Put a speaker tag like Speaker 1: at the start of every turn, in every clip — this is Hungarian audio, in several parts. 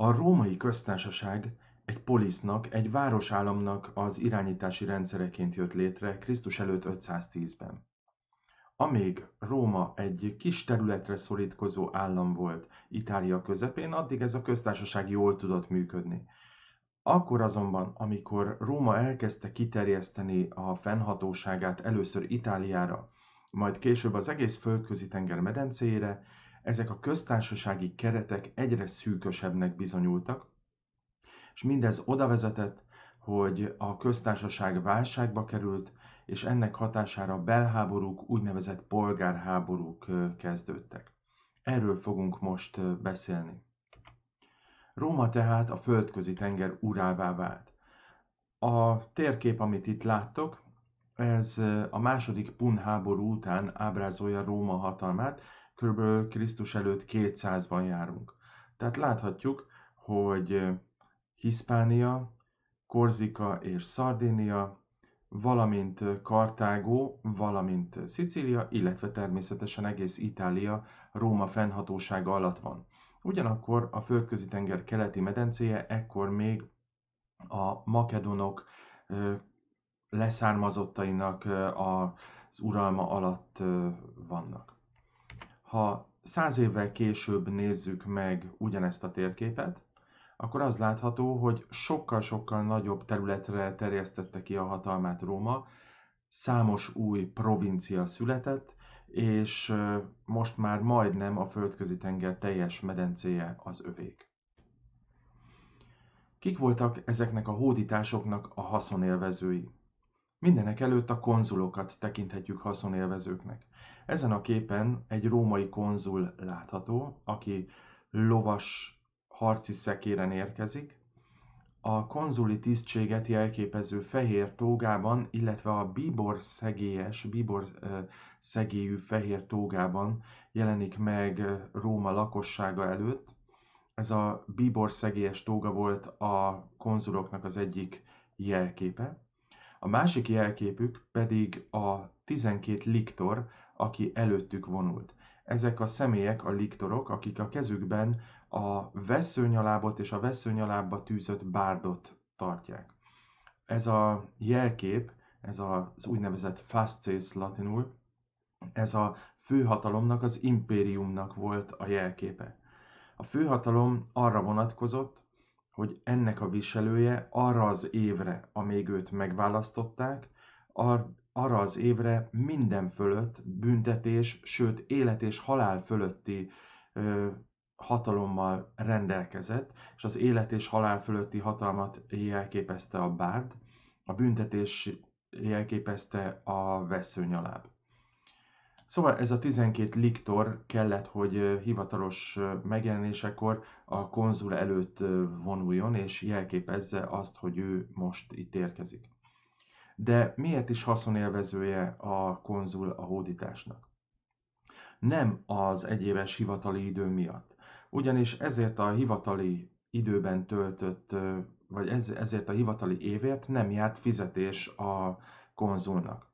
Speaker 1: A Római Köztársaság egy polisznak egy városállamnak az irányítási rendszereként jött létre Krisztus előtt 510-ben. Amíg Róma egy kis területre szorítkozó állam volt Itália közepén, addig ez a köztársaság jól tudott működni. Akkor azonban, amikor Róma elkezdte kiterjeszteni a fennhatóságát először Itáliára, majd később az egész földközi tenger medencéjére, ezek a köztársasági keretek egyre szűkösebbnek bizonyultak, és mindez oda vezetett, hogy a köztársaság válságba került, és ennek hatására belháborúk, úgynevezett polgárháborúk kezdődtek. Erről fogunk most beszélni. Róma tehát a földközi tenger urává vált. A térkép, amit itt láttok, ez a második Pun háború után ábrázolja Róma hatalmát, kb. Krisztus előtt 200-ban járunk. Tehát láthatjuk, hogy eh, Hispánia, Korzika és Szardénia, valamint eh, Kartágó, valamint eh, Szicília, illetve természetesen egész Itália Róma fennhatósága alatt van. Ugyanakkor a földközi tenger keleti medencéje ekkor még a makedonok leszármazottainak az uralma alatt vannak. Ha száz évvel később nézzük meg ugyanezt a térképet, akkor az látható, hogy sokkal-sokkal nagyobb területre terjesztette ki a hatalmát Róma, számos új provincia született, és most már majdnem a földközi tenger teljes medencéje az övék. Kik voltak ezeknek a hódításoknak a haszonélvezői? Mindenek előtt a konzulokat tekinthetjük haszonélvezőknek. Ezen a képen egy római konzul látható, aki lovas harci szekéren érkezik. A konzuli tisztséget jelképező fehér tógában, illetve a bíbor szegélyes, bíbor szegélyű fehér tógában jelenik meg Róma lakossága előtt. Ez a bíbor szegélyes tóga volt a konzuloknak az egyik jelképe. A másik jelképük pedig a 12 liktor, aki előttük vonult. Ezek a személyek a liktorok, akik a kezükben a veszőnyalábot és a veszőnyalábba tűzött bárdot tartják. Ez a jelkép, ez az úgynevezett fasces latinul, ez a főhatalomnak, az impériumnak volt a jelképe. A főhatalom arra vonatkozott, hogy ennek a viselője arra az évre, amíg őt megválasztották, arra az évre minden fölött büntetés, sőt élet és halál fölötti ö, hatalommal rendelkezett, és az élet és halál fölötti hatalmat jelképezte a bárd, a büntetés jelképezte a veszőnyaláb. Szóval ez a 12 liktor kellett, hogy hivatalos megjelenésekor a konzul előtt vonuljon, és jelképezze azt, hogy ő most itt érkezik. De miért is haszonélvezője a konzul a hódításnak? Nem az egyéves hivatali idő miatt. Ugyanis ezért a hivatali időben töltött, vagy ez, ezért a hivatali évért nem járt fizetés a konzulnak.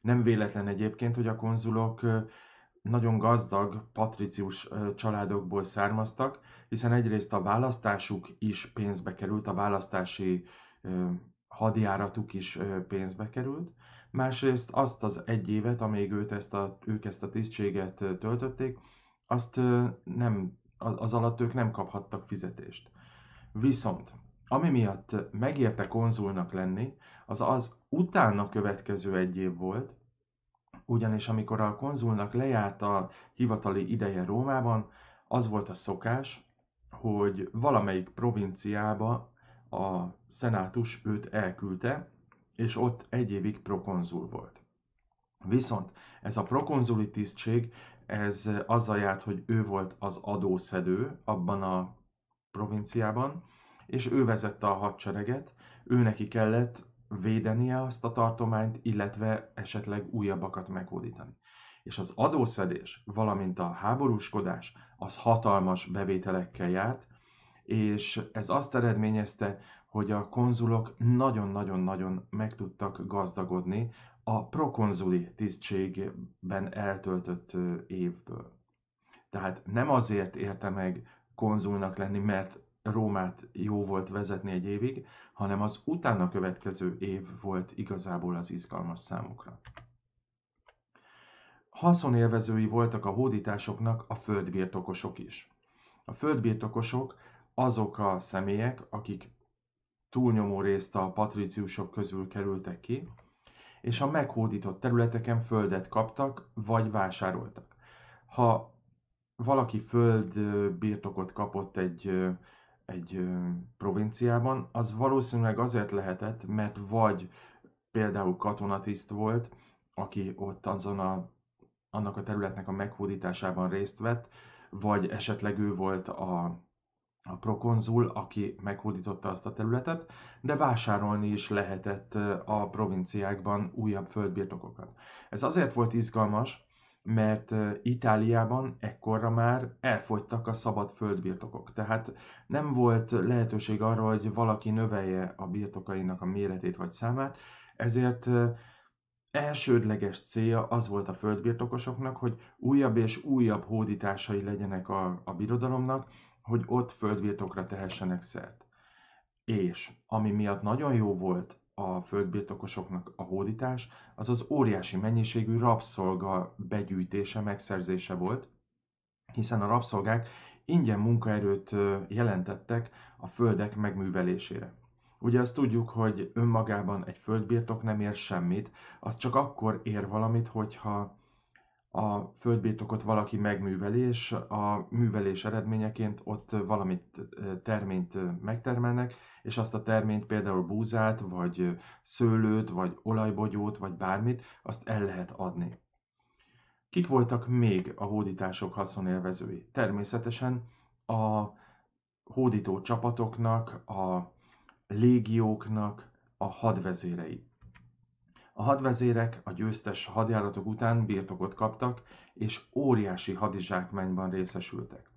Speaker 1: Nem véletlen egyébként, hogy a konzulok nagyon gazdag, patricius családokból származtak, hiszen egyrészt a választásuk is pénzbe került, a választási hadjáratuk is pénzbe került. Másrészt azt az egy évet, amíg őt ezt a, ők ezt a tisztséget töltötték, azt nem, az alatt ők nem kaphattak fizetést. Viszont, ami miatt megérte konzulnak lenni, az az utána következő egy év volt, ugyanis amikor a konzulnak lejárt a hivatali ideje Rómában, az volt a szokás, hogy valamelyik provinciába a szenátus őt elküldte, és ott egy évig prokonzul volt. Viszont ez a prokonzuli tisztség, ez azzal járt, hogy ő volt az adószedő abban a provinciában, és ő vezette a hadsereget, ő neki kellett védenie azt a tartományt, illetve esetleg újabbakat meghódítani. És az adószedés, valamint a háborúskodás, az hatalmas bevételekkel járt, és ez azt eredményezte, hogy a konzulok nagyon-nagyon-nagyon meg tudtak gazdagodni a prokonzuli tisztségben eltöltött évből. Tehát nem azért érte meg konzulnak lenni, mert Rómát jó volt vezetni egy évig, hanem az utána következő év volt igazából az izgalmas számukra. Haszonélvezői voltak a hódításoknak a földbirtokosok is. A földbirtokosok azok a személyek, akik túlnyomó részt a patriciusok közül kerültek ki, és a meghódított területeken földet kaptak, vagy vásároltak. Ha valaki földbirtokot kapott egy, egy provinciában, az valószínűleg azért lehetett, mert vagy például katonatiszt volt, aki ott azon a, annak a területnek a meghódításában részt vett, vagy esetleg ő volt a, a prokonzul, aki meghódította azt a területet, de vásárolni is lehetett a provinciákban újabb földbirtokokat. Ez azért volt izgalmas, mert Itáliában ekkorra már elfogytak a szabad földbirtokok. Tehát nem volt lehetőség arra, hogy valaki növelje a birtokainak a méretét vagy számát, ezért elsődleges célja az volt a földbirtokosoknak, hogy újabb és újabb hódításai legyenek a, a birodalomnak, hogy ott földbirtokra tehessenek szert. És ami miatt nagyon jó volt a földbirtokosoknak a hódítás, az az óriási mennyiségű rabszolga begyűjtése, megszerzése volt, hiszen a rabszolgák ingyen munkaerőt jelentettek a földek megművelésére. Ugye azt tudjuk, hogy önmagában egy földbirtok nem ér semmit, az csak akkor ér valamit, hogyha a földbirtokot valaki megműveli, és a művelés eredményeként ott valamit terményt megtermelnek, és azt a terményt például búzát, vagy szőlőt, vagy olajbogyót, vagy bármit, azt el lehet adni. Kik voltak még a hódítások haszonélvezői? Természetesen a hódító csapatoknak, a légióknak a hadvezérei. A hadvezérek a győztes hadjáratok után birtokot kaptak, és óriási hadizsákmányban részesültek.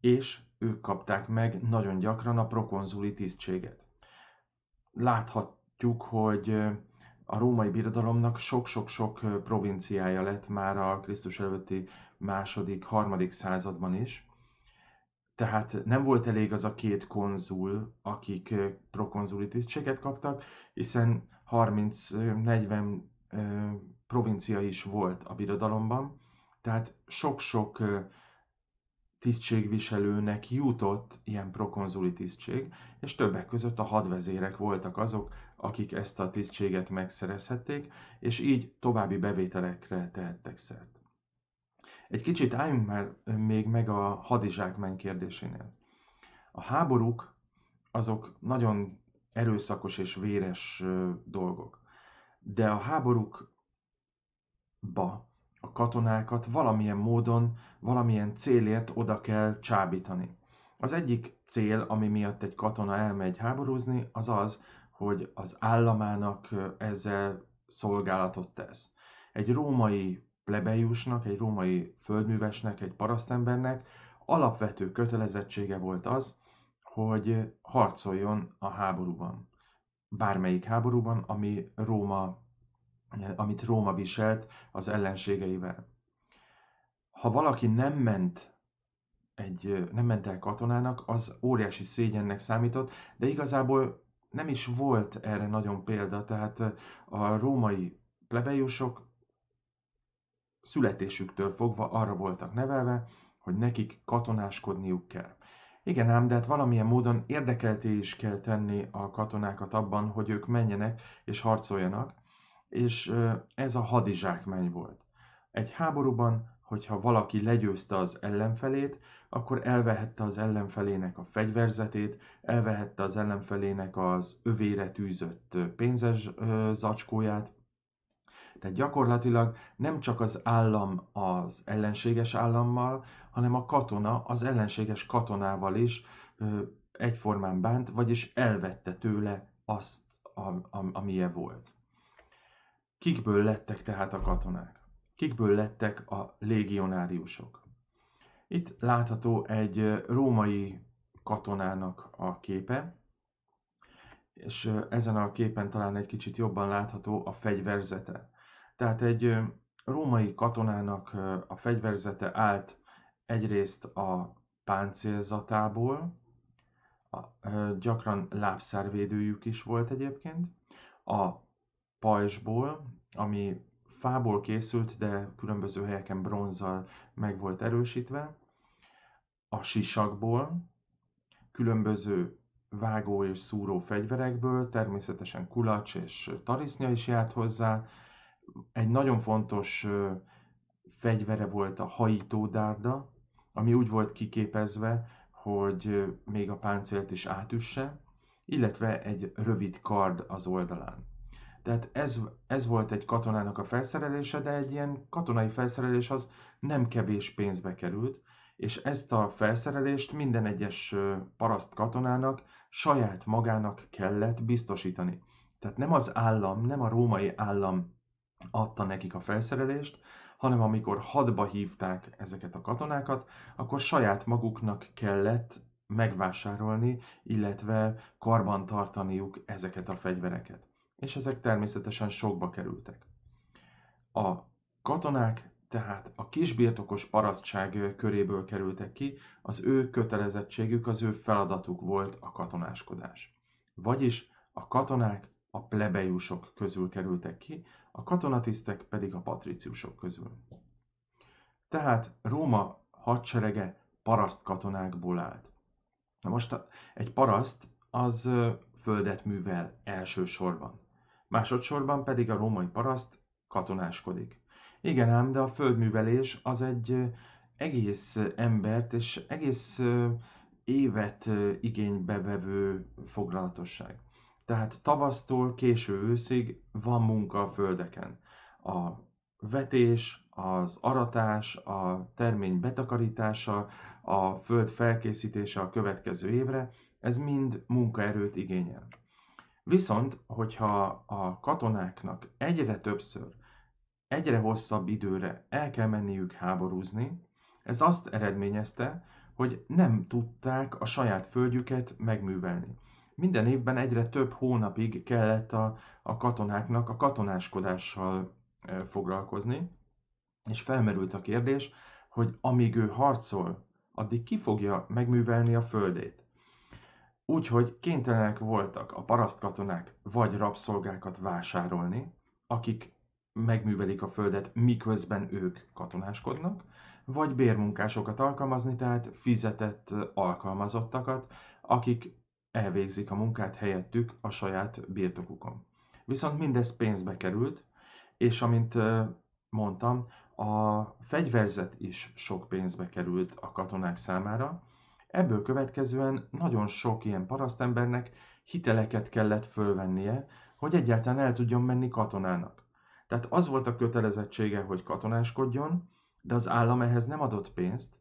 Speaker 1: És ők kapták meg nagyon gyakran a prokonzuli tisztséget. Láthatjuk, hogy a római birodalomnak sok-sok-sok provinciája lett már a Krisztus előtti második, harmadik században is, tehát nem volt elég az a két konzul, akik prokonzuli tisztséget kaptak, hiszen 30-40 provincia is volt a birodalomban, tehát sok-sok tisztségviselőnek jutott ilyen prokonzuli tisztség, és többek között a hadvezérek voltak azok, akik ezt a tisztséget megszerezhették, és így további bevételekre tehettek szert. Egy kicsit álljunk már még meg a hadizsákmány kérdésénél. A háborúk azok nagyon erőszakos és véres dolgok. De a háborúkba a katonákat valamilyen módon, valamilyen célért oda kell csábítani. Az egyik cél, ami miatt egy katona elmegy háborúzni, az az, hogy az államának ezzel szolgálatot tesz. Egy római plebejusnak, egy római földművesnek, egy parasztembernek alapvető kötelezettsége volt az, hogy harcoljon a háborúban. Bármelyik háborúban, ami Róma, amit Róma viselt az ellenségeivel. Ha valaki nem ment egy, nem ment el katonának, az óriási szégyennek számított, de igazából nem is volt erre nagyon példa, tehát a római plebejusok születésüktől fogva arra voltak nevelve, hogy nekik katonáskodniuk kell. Igen ám, de hát valamilyen módon érdekelté is kell tenni a katonákat abban, hogy ők menjenek és harcoljanak, és ez a hadizsákmány volt. Egy háborúban, hogyha valaki legyőzte az ellenfelét, akkor elvehette az ellenfelének a fegyverzetét, elvehette az ellenfelének az övére tűzött pénzes zacskóját, tehát gyakorlatilag nem csak az állam az ellenséges állammal, hanem a katona az ellenséges katonával is ö, egyformán bánt, vagyis elvette tőle azt, a, a, amilyen volt. Kikből lettek tehát a katonák? Kikből lettek a légionáriusok? Itt látható egy római katonának a képe, és ezen a képen talán egy kicsit jobban látható a fegyverzete. Tehát egy római katonának a fegyverzete állt egyrészt a páncélzatából, a, gyakran lábszárvédőjük is volt egyébként, a pajzsból, ami fából készült, de különböző helyeken bronzzal meg volt erősítve, a sisakból, különböző vágó és szúró fegyverekből, természetesen kulacs és tarisznya is járt hozzá, egy nagyon fontos fegyvere volt a hajítódárda, ami úgy volt kiképezve, hogy még a páncélt is átüsse, illetve egy rövid kard az oldalán. Tehát ez, ez volt egy katonának a felszerelése, de egy ilyen katonai felszerelés az nem kevés pénzbe került, és ezt a felszerelést minden egyes paraszt katonának saját magának kellett biztosítani. Tehát nem az állam, nem a római állam adta nekik a felszerelést, hanem amikor hadba hívták ezeket a katonákat, akkor saját maguknak kellett megvásárolni, illetve karbantartaniuk ezeket a fegyvereket. És ezek természetesen sokba kerültek. A katonák tehát a kisbirtokos parasztság köréből kerültek ki, az ő kötelezettségük, az ő feladatuk volt a katonáskodás. Vagyis a katonák a plebejusok közül kerültek ki, a katonatisztek pedig a patriciusok közül. Tehát Róma hadserege paraszt katonákból állt. Na most egy paraszt az földet művel elsősorban. Másodszorban pedig a római paraszt katonáskodik. Igen ám, de a földművelés az egy egész embert és egész évet igénybe vevő foglalatosság. Tehát tavasztól késő őszig van munka a földeken. A vetés, az aratás, a termény betakarítása, a föld felkészítése a következő évre, ez mind munkaerőt igényel. Viszont, hogyha a katonáknak egyre többször, egyre hosszabb időre el kell menniük háborúzni, ez azt eredményezte, hogy nem tudták a saját földjüket megművelni minden évben egyre több hónapig kellett a, a katonáknak a katonáskodással foglalkozni, és felmerült a kérdés, hogy amíg ő harcol, addig ki fogja megművelni a földét. Úgyhogy kénytelenek voltak a katonák, vagy rabszolgákat vásárolni, akik megművelik a földet, miközben ők katonáskodnak, vagy bérmunkásokat alkalmazni, tehát fizetett alkalmazottakat, akik elvégzik a munkát helyettük a saját birtokukon. Viszont mindez pénzbe került, és amint mondtam, a fegyverzet is sok pénzbe került a katonák számára, ebből következően nagyon sok ilyen parasztembernek hiteleket kellett fölvennie, hogy egyáltalán el tudjon menni katonának. Tehát az volt a kötelezettsége, hogy katonáskodjon, de az állam ehhez nem adott pénzt,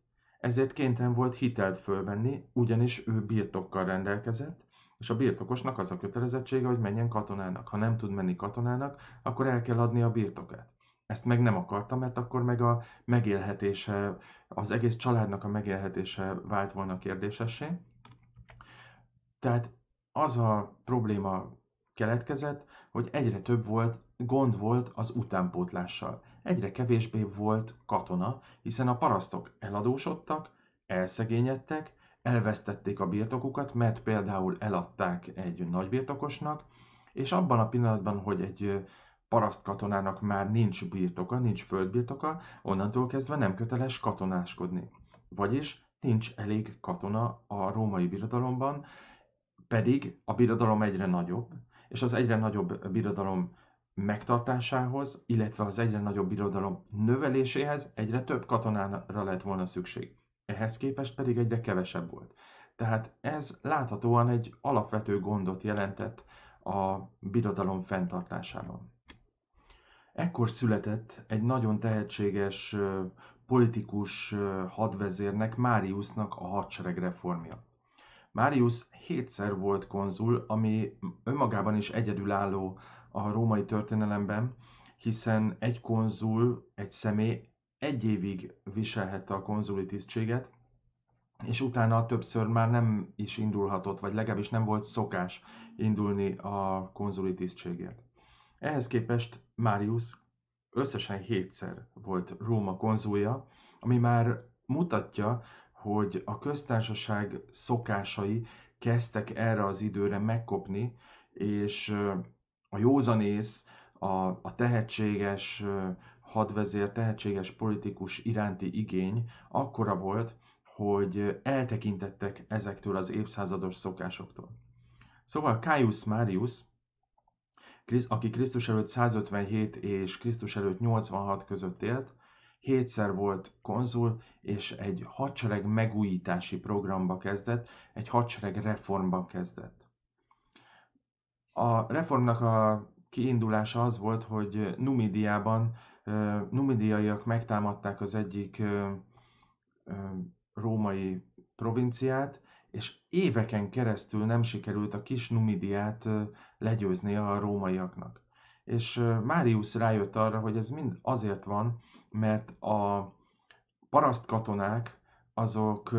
Speaker 1: ezért kénytelen volt hitelt fölvenni, ugyanis ő birtokkal rendelkezett, és a birtokosnak az a kötelezettsége, hogy menjen katonának. Ha nem tud menni katonának, akkor el kell adni a birtokát. Ezt meg nem akarta, mert akkor meg a megélhetése, az egész családnak a megélhetése vált volna kérdésessé. Tehát az a probléma keletkezett, hogy egyre több volt, gond volt az utánpótlással egyre kevésbé volt katona, hiszen a parasztok eladósodtak, elszegényedtek, elvesztették a birtokukat, mert például eladták egy nagybirtokosnak, és abban a pillanatban, hogy egy paraszt katonának már nincs birtoka, nincs földbirtoka, onnantól kezdve nem köteles katonáskodni. Vagyis nincs elég katona a római birodalomban, pedig a birodalom egyre nagyobb, és az egyre nagyobb birodalom megtartásához, illetve az egyre nagyobb birodalom növeléséhez egyre több katonára lett volna szükség. Ehhez képest pedig egyre kevesebb volt. Tehát ez láthatóan egy alapvető gondot jelentett a birodalom fenntartásában. Ekkor született egy nagyon tehetséges politikus hadvezérnek, Máriusnak a hadsereg reformja. Máriusz hétszer volt konzul, ami önmagában is egyedülálló a római történelemben, hiszen egy konzul, egy személy egy évig viselhette a konzuli tisztséget, és utána többször már nem is indulhatott, vagy legalábbis nem volt szokás indulni a konzuli tisztségért. Ehhez képest Marius összesen hétszer volt Róma konzulja, ami már mutatja, hogy a köztársaság szokásai kezdtek erre az időre megkopni, és a józanész, a, a tehetséges hadvezér, tehetséges politikus iránti igény akkora volt, hogy eltekintettek ezektől az évszázados szokásoktól. Szóval Caius Marius, aki Krisztus előtt 157 és Krisztus előtt 86 között élt, hétszer volt konzul, és egy hadsereg megújítási programba kezdett, egy hadsereg reformban kezdett. A reformnak a kiindulása az volt, hogy Numidiában numidiaiak megtámadták az egyik római provinciát, és éveken keresztül nem sikerült a kis Numidiát legyőzni a rómaiaknak. És Márius rájött arra, hogy ez mind azért van, mert a paraszt katonák azok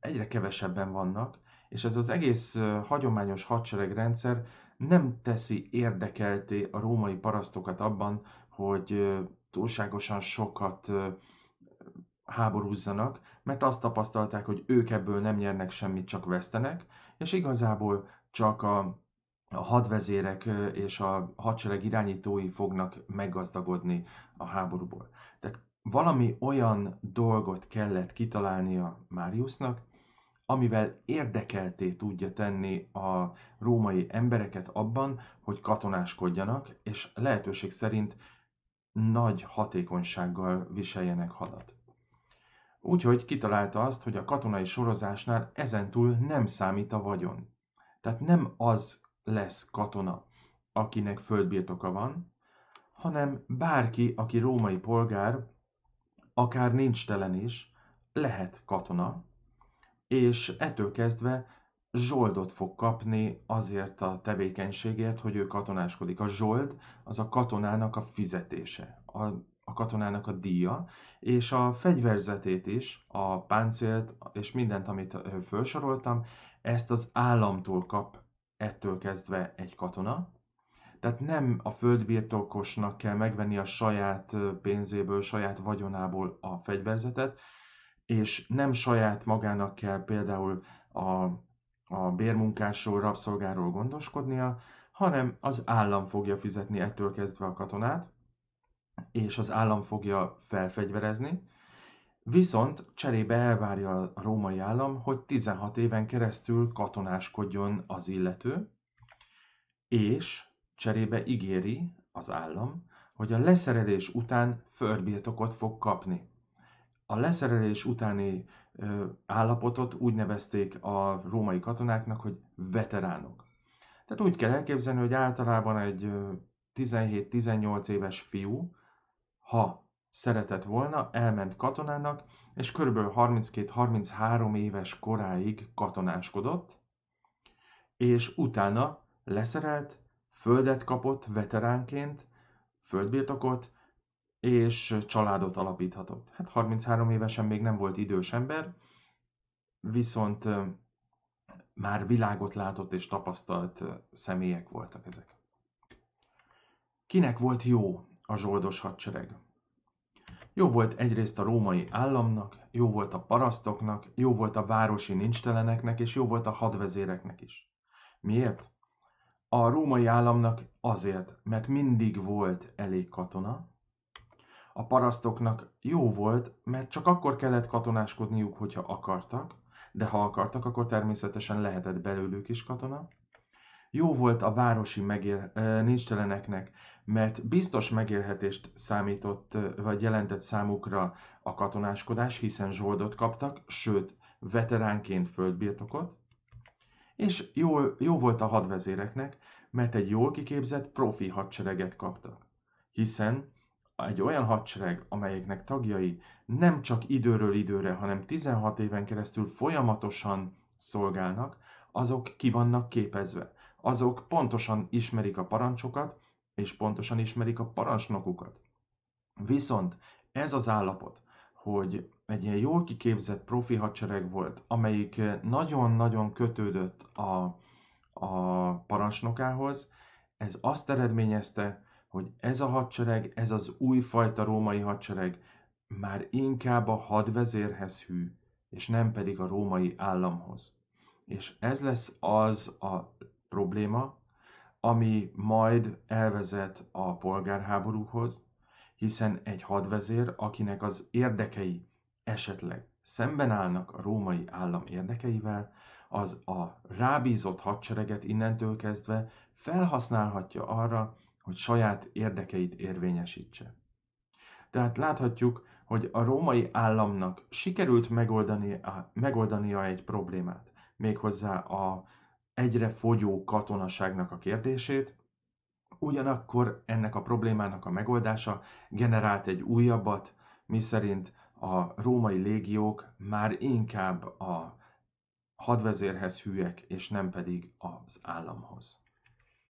Speaker 1: egyre kevesebben vannak, és ez az egész hagyományos hadseregrendszer nem teszi érdekelté a római parasztokat abban, hogy túlságosan sokat háborúzzanak, mert azt tapasztalták, hogy ők ebből nem nyernek semmit, csak vesztenek, és igazából csak a, a hadvezérek és a hadsereg irányítói fognak meggazdagodni a háborúból. Tehát valami olyan dolgot kellett kitalálnia Máriusnak, amivel érdekelté tudja tenni a római embereket abban, hogy katonáskodjanak, és lehetőség szerint nagy hatékonysággal viseljenek hadat. Úgyhogy kitalálta azt, hogy a katonai sorozásnál ezentúl nem számít a vagyon. Tehát nem az lesz katona, akinek földbirtoka van, hanem bárki, aki római polgár, akár nincs telen is, lehet katona, és ettől kezdve zsoldot fog kapni azért a tevékenységért, hogy ő katonáskodik. A zsold az a katonának a fizetése, a, a katonának a díja, és a fegyverzetét is, a páncélt és mindent, amit felsoroltam, ezt az államtól kap ettől kezdve egy katona. Tehát nem a földbirtokosnak kell megvenni a saját pénzéből, saját vagyonából a fegyverzetet, és nem saját magának kell például a, a bérmunkásról, rabszolgáról gondoskodnia, hanem az állam fogja fizetni ettől kezdve a katonát, és az állam fogja felfegyverezni, viszont cserébe elvárja a római állam, hogy 16 éven keresztül katonáskodjon az illető, és cserébe ígéri az állam, hogy a leszerelés után földbirtokot fog kapni. A leszerelés utáni ö, állapotot úgy nevezték a római katonáknak, hogy veteránok. Tehát úgy kell elképzelni, hogy általában egy 17-18 éves fiú, ha szeretett volna, elment katonának, és kb. 32-33 éves koráig katonáskodott, és utána leszerelt, földet kapott veteránként, földbirtokot, és családot alapíthatott. Hát 33 évesen még nem volt idős ember, viszont már világot látott és tapasztalt személyek voltak ezek. Kinek volt jó a zsoldos hadsereg? Jó volt egyrészt a római államnak, jó volt a parasztoknak, jó volt a városi nincsteleneknek, és jó volt a hadvezéreknek is. Miért? A római államnak azért, mert mindig volt elég katona, a parasztoknak jó volt, mert csak akkor kellett katonáskodniuk, hogyha akartak, de ha akartak, akkor természetesen lehetett belőlük is katona. Jó volt a városi megél, nincsteleneknek, mert biztos megélhetést számított, vagy jelentett számukra a katonáskodás, hiszen zsoldot kaptak, sőt, veteránként földbirtokot, és jó, jó volt a hadvezéreknek, mert egy jól kiképzett profi hadsereget kaptak, hiszen egy olyan hadsereg, amelyiknek tagjai nem csak időről időre, hanem 16 éven keresztül folyamatosan szolgálnak, azok ki vannak képezve. Azok pontosan ismerik a parancsokat, és pontosan ismerik a parancsnokukat. Viszont ez az állapot, hogy egy ilyen jól kiképzett profi hadsereg volt, amelyik nagyon-nagyon kötődött a, a parancsnokához, ez azt eredményezte, hogy ez a hadsereg, ez az újfajta római hadsereg már inkább a hadvezérhez hű, és nem pedig a római államhoz. És ez lesz az a probléma, ami majd elvezet a polgárháborúhoz, hiszen egy hadvezér, akinek az érdekei esetleg szemben állnak a római állam érdekeivel, az a rábízott hadsereget innentől kezdve felhasználhatja arra, hogy saját érdekeit érvényesítse. Tehát láthatjuk, hogy a római államnak sikerült megoldani, megoldania egy problémát, méghozzá a egyre fogyó katonaságnak a kérdését, ugyanakkor ennek a problémának a megoldása generált egy újabbat, miszerint a római légiók már inkább a hadvezérhez hűek, és nem pedig az államhoz.